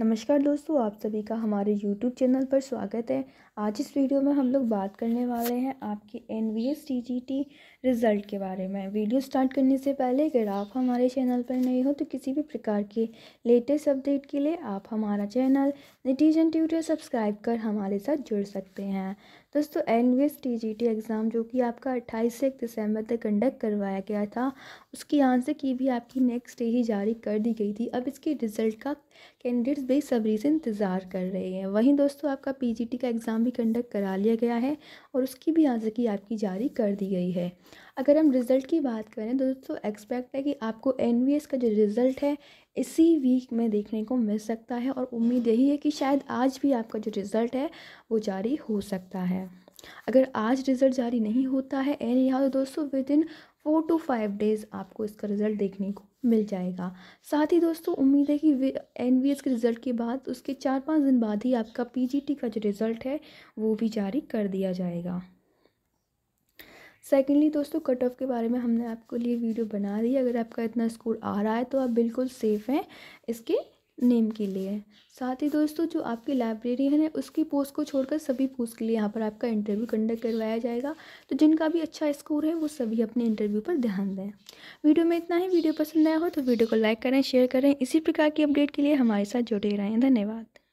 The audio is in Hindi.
नमस्कार दोस्तों आप सभी का हमारे YouTube चैनल पर स्वागत है आज इस वीडियो में हम लोग बात करने वाले हैं आपके N V S T G T result के बारे में वीडियो स्टार्ट करने से पहले अगर आप हमारे चैनल पर नए हो तो किसी भी प्रकार के लेटेस्ट अपडेट के लिए आप हमारा चैनल नटीजन ट्यूटर सब्सक्राइब कर हमारे साथ जुड़ सकते हैं दोस्तों N V S T G T exam जो कि आपका अट्ठाईस से दिसंबर तक कंडक्ट करवाया गया था उसकी आंसर की भी आपकी नेक्स्ट डे ही जारी कर दी गई थी अब इसके रिज़ल्ट का कैंडिडेट्स बेसब्री से इंतज़ार कर रहे हैं वहीं दोस्तों आपका पीजीटी का एग्ज़ाम भी कंडक्ट करा लिया गया है और उसकी भी आज की आपकी जारी कर दी गई है अगर हम रिज़ल्ट की बात करें तो दोस्तों एक्सपेक्ट है कि आपको एन का जो रिज़ल्ट है इसी वीक में देखने को मिल सकता है और उम्मीद यही है कि शायद आज भी आपका जो रिज़ल्ट है वो जारी हो सकता है अगर आज रिज़ल्ट जारी नहीं होता है एन यहाँ तो दोस्तों within four to five days आपको इसका रिज़ल्ट देखने को मिल जाएगा साथ ही दोस्तों उम्मीद है कि एन बी एस के रिज़ल्ट के बाद उसके चार पाँच दिन बाद ही आपका पी जी टी का जो रिज़ल्ट है वो भी जारी कर दिया जाएगा सेकेंडली दोस्तों कट ऑफ के बारे में हमने आपको लिए वीडियो बना दी अगर आपका इतना स्कोर आ रहा है तो आप बिल्कुल सेफ़ हैं इसके नेम के लिए साथ ही दोस्तों जो आपकी लाइब्रेरी है उसकी पोस्ट को छोड़कर सभी पोस्ट के लिए यहाँ पर आपका इंटरव्यू कंडक्ट करवाया जाएगा तो जिनका भी अच्छा स्कोर है वो सभी अपने इंटरव्यू पर ध्यान दें वीडियो में इतना ही वीडियो पसंद आया हो तो वीडियो को लाइक करें शेयर करें इसी प्रकार की अपडेट के लिए हमारे साथ जुड़े रहें धन्यवाद